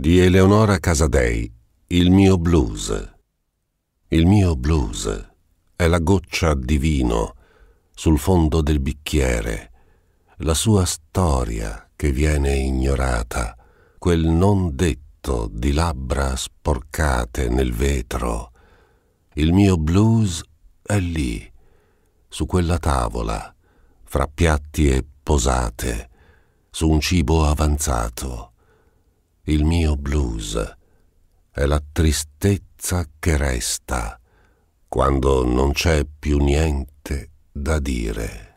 di Eleonora Casadei, Il mio blues. Il mio blues è la goccia di vino sul fondo del bicchiere, la sua storia che viene ignorata, quel non detto di labbra sporcate nel vetro. Il mio blues è lì, su quella tavola, fra piatti e posate, su un cibo avanzato il mio blues è la tristezza che resta quando non c'è più niente da dire.